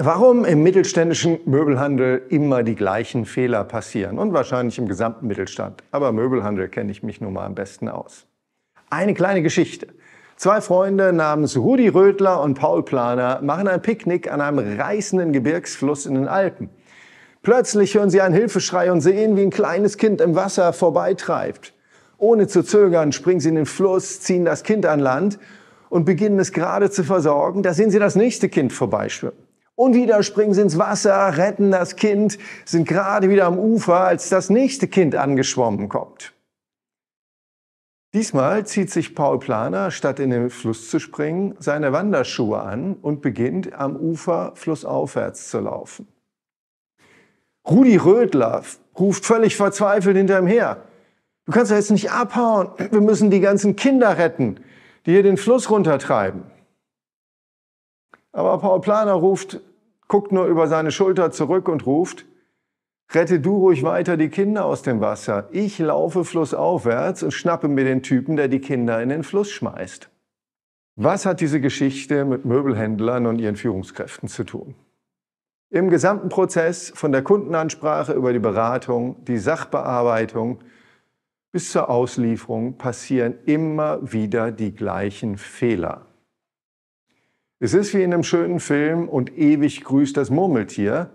Warum im mittelständischen Möbelhandel immer die gleichen Fehler passieren und wahrscheinlich im gesamten Mittelstand. Aber Möbelhandel kenne ich mich nun mal am besten aus. Eine kleine Geschichte. Zwei Freunde namens Rudi Rödler und Paul Planer machen ein Picknick an einem reißenden Gebirgsfluss in den Alpen. Plötzlich hören sie einen Hilfeschrei und sehen, wie ein kleines Kind im Wasser vorbeitreibt. Ohne zu zögern springen sie in den Fluss, ziehen das Kind an Land und beginnen es gerade zu versorgen. Da sehen sie das nächste Kind vorbeischwimmen. Und wieder springen sie ins Wasser, retten das Kind, sind gerade wieder am Ufer, als das nächste Kind angeschwommen kommt. Diesmal zieht sich Paul Planer, statt in den Fluss zu springen, seine Wanderschuhe an und beginnt am Ufer flussaufwärts zu laufen. Rudi Rödler ruft völlig verzweifelt hinter ihm her. Du kannst doch jetzt nicht abhauen. Wir müssen die ganzen Kinder retten, die hier den Fluss runtertreiben. Aber Paul Planer ruft guckt nur über seine Schulter zurück und ruft, Rette du ruhig weiter die Kinder aus dem Wasser. Ich laufe flussaufwärts und schnappe mir den Typen, der die Kinder in den Fluss schmeißt. Was hat diese Geschichte mit Möbelhändlern und ihren Führungskräften zu tun? Im gesamten Prozess von der Kundenansprache über die Beratung, die Sachbearbeitung bis zur Auslieferung passieren immer wieder die gleichen Fehler. Es ist wie in einem schönen Film und ewig grüßt das Murmeltier,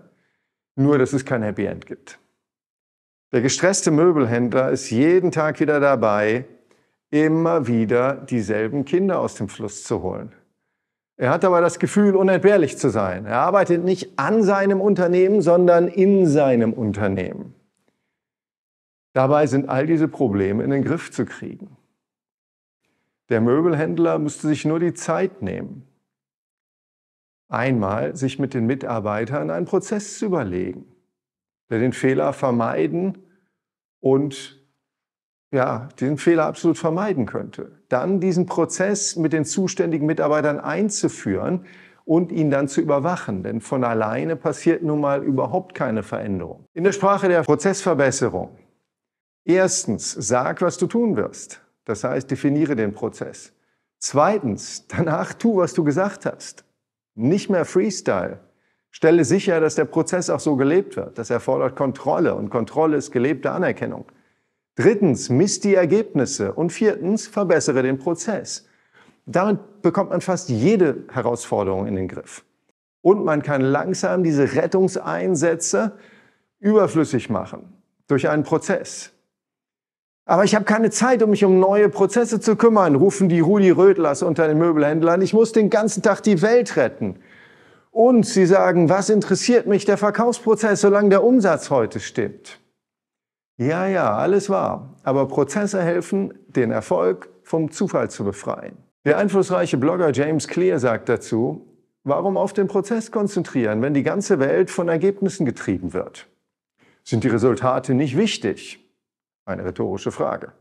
nur dass es kein Happy End gibt. Der gestresste Möbelhändler ist jeden Tag wieder dabei, immer wieder dieselben Kinder aus dem Fluss zu holen. Er hat aber das Gefühl, unentbehrlich zu sein. Er arbeitet nicht an seinem Unternehmen, sondern in seinem Unternehmen. Dabei sind all diese Probleme in den Griff zu kriegen. Der Möbelhändler müsste sich nur die Zeit nehmen, einmal sich mit den Mitarbeitern einen Prozess zu überlegen, der den Fehler vermeiden und ja, den Fehler absolut vermeiden könnte. Dann diesen Prozess mit den zuständigen Mitarbeitern einzuführen und ihn dann zu überwachen, denn von alleine passiert nun mal überhaupt keine Veränderung. In der Sprache der Prozessverbesserung. Erstens, sag, was du tun wirst. Das heißt, definiere den Prozess. Zweitens, danach tu, was du gesagt hast nicht mehr Freestyle. Stelle sicher, dass der Prozess auch so gelebt wird. Das erfordert Kontrolle und Kontrolle ist gelebte Anerkennung. Drittens, misst die Ergebnisse und viertens, verbessere den Prozess. Damit bekommt man fast jede Herausforderung in den Griff. Und man kann langsam diese Rettungseinsätze überflüssig machen durch einen Prozess. Aber ich habe keine Zeit, um mich um neue Prozesse zu kümmern, rufen die Rudi Rödlers unter den Möbelhändlern. Ich muss den ganzen Tag die Welt retten. Und sie sagen, was interessiert mich der Verkaufsprozess, solange der Umsatz heute stimmt? Ja, ja, alles wahr. Aber Prozesse helfen, den Erfolg vom Zufall zu befreien. Der einflussreiche Blogger James Clear sagt dazu, warum auf den Prozess konzentrieren, wenn die ganze Welt von Ergebnissen getrieben wird? Sind die Resultate nicht wichtig? Eine rhetorische Frage.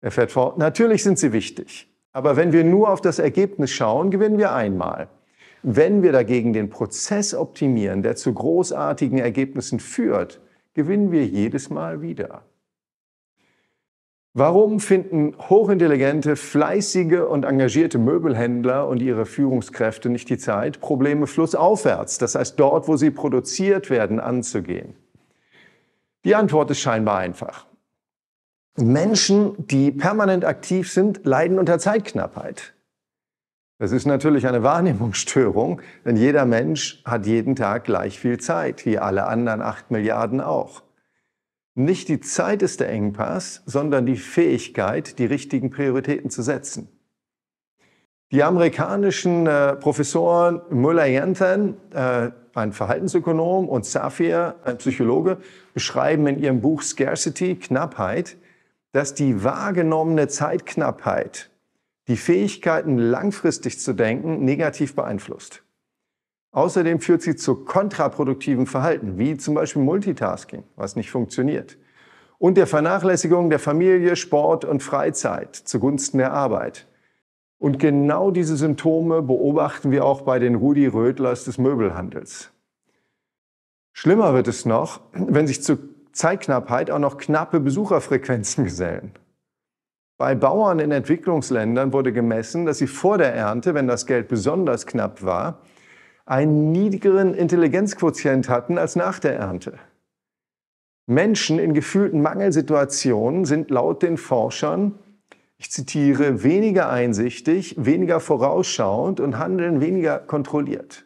Er fährt fort, natürlich sind sie wichtig, aber wenn wir nur auf das Ergebnis schauen, gewinnen wir einmal. Wenn wir dagegen den Prozess optimieren, der zu großartigen Ergebnissen führt, gewinnen wir jedes Mal wieder. Warum finden hochintelligente, fleißige und engagierte Möbelhändler und ihre Führungskräfte nicht die Zeit, Probleme flussaufwärts, das heißt dort, wo sie produziert werden, anzugehen? Die Antwort ist scheinbar einfach. Menschen, die permanent aktiv sind, leiden unter Zeitknappheit. Das ist natürlich eine Wahrnehmungsstörung, denn jeder Mensch hat jeden Tag gleich viel Zeit, wie alle anderen acht Milliarden auch. Nicht die Zeit ist der Engpass, sondern die Fähigkeit, die richtigen Prioritäten zu setzen. Die amerikanischen äh, Professoren müller jenten äh, ein Verhaltensökonom, und Safir, ein Psychologe, beschreiben in ihrem Buch Scarcity, Knappheit, dass die wahrgenommene Zeitknappheit die Fähigkeiten, langfristig zu denken, negativ beeinflusst. Außerdem führt sie zu kontraproduktiven Verhalten, wie zum Beispiel Multitasking, was nicht funktioniert. Und der Vernachlässigung der Familie, Sport und Freizeit zugunsten der Arbeit. Und genau diese Symptome beobachten wir auch bei den Rudi Rödlers des Möbelhandels. Schlimmer wird es noch, wenn sich zur Zeitknappheit auch noch knappe Besucherfrequenzen gesellen. Bei Bauern in Entwicklungsländern wurde gemessen, dass sie vor der Ernte, wenn das Geld besonders knapp war, einen niedrigeren Intelligenzquotient hatten als nach der Ernte. Menschen in gefühlten Mangelsituationen sind laut den Forschern ich zitiere, weniger einsichtig, weniger vorausschauend und handeln weniger kontrolliert.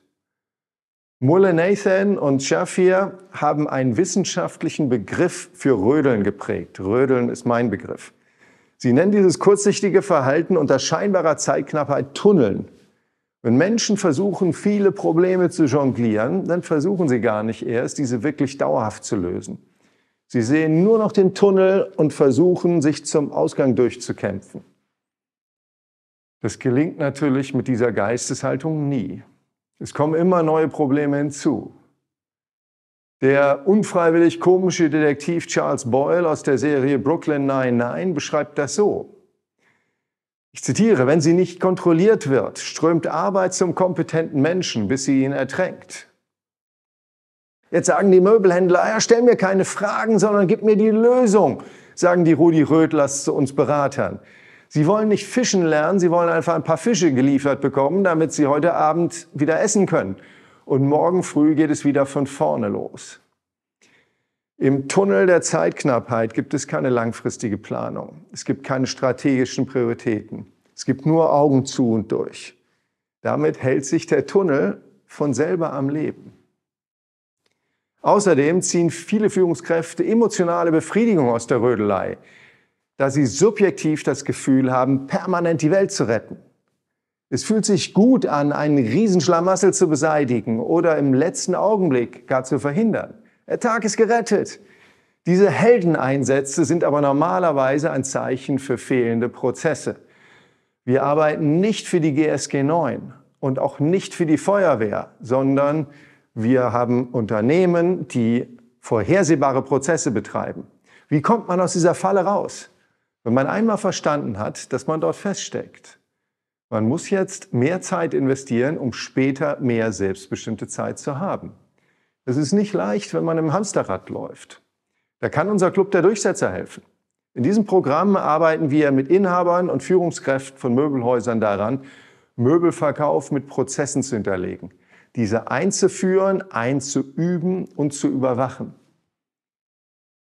Mulle Nathan und Shafir haben einen wissenschaftlichen Begriff für Rödeln geprägt. Rödeln ist mein Begriff. Sie nennen dieses kurzsichtige Verhalten unter scheinbarer Zeitknappheit Tunneln. Wenn Menschen versuchen, viele Probleme zu jonglieren, dann versuchen sie gar nicht erst, diese wirklich dauerhaft zu lösen. Sie sehen nur noch den Tunnel und versuchen, sich zum Ausgang durchzukämpfen. Das gelingt natürlich mit dieser Geisteshaltung nie. Es kommen immer neue Probleme hinzu. Der unfreiwillig komische Detektiv Charles Boyle aus der Serie Brooklyn 99 beschreibt das so. Ich zitiere, wenn sie nicht kontrolliert wird, strömt Arbeit zum kompetenten Menschen, bis sie ihn ertränkt. Jetzt sagen die Möbelhändler, ah ja, stell mir keine Fragen, sondern gib mir die Lösung, sagen die Rudi Rödlers zu uns Beratern. Sie wollen nicht fischen lernen, sie wollen einfach ein paar Fische geliefert bekommen, damit sie heute Abend wieder essen können. Und morgen früh geht es wieder von vorne los. Im Tunnel der Zeitknappheit gibt es keine langfristige Planung. Es gibt keine strategischen Prioritäten. Es gibt nur Augen zu und durch. Damit hält sich der Tunnel von selber am Leben. Außerdem ziehen viele Führungskräfte emotionale Befriedigung aus der Rödelei, da sie subjektiv das Gefühl haben, permanent die Welt zu retten. Es fühlt sich gut an, einen Riesenschlamassel zu beseitigen oder im letzten Augenblick gar zu verhindern. Der Tag ist gerettet. Diese Heldeneinsätze sind aber normalerweise ein Zeichen für fehlende Prozesse. Wir arbeiten nicht für die GSG 9 und auch nicht für die Feuerwehr, sondern wir haben Unternehmen, die vorhersehbare Prozesse betreiben. Wie kommt man aus dieser Falle raus? Wenn man einmal verstanden hat, dass man dort feststeckt. Man muss jetzt mehr Zeit investieren, um später mehr selbstbestimmte Zeit zu haben. Das ist nicht leicht, wenn man im Hamsterrad läuft. Da kann unser Club der Durchsetzer helfen. In diesem Programm arbeiten wir mit Inhabern und Führungskräften von Möbelhäusern daran, Möbelverkauf mit Prozessen zu hinterlegen diese einzuführen, einzuüben und zu überwachen.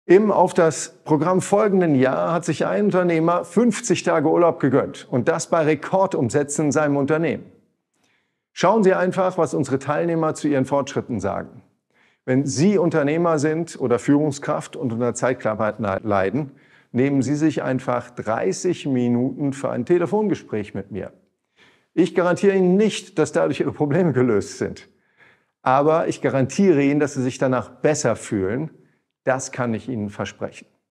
Im auf das Programm folgenden Jahr hat sich ein Unternehmer 50 Tage Urlaub gegönnt und das bei Rekordumsätzen in seinem Unternehmen. Schauen Sie einfach, was unsere Teilnehmer zu ihren Fortschritten sagen. Wenn Sie Unternehmer sind oder Führungskraft und unter Zeitknappheit leiden, nehmen Sie sich einfach 30 Minuten für ein Telefongespräch mit mir. Ich garantiere Ihnen nicht, dass dadurch Ihre Probleme gelöst sind. Aber ich garantiere Ihnen, dass Sie sich danach besser fühlen. Das kann ich Ihnen versprechen.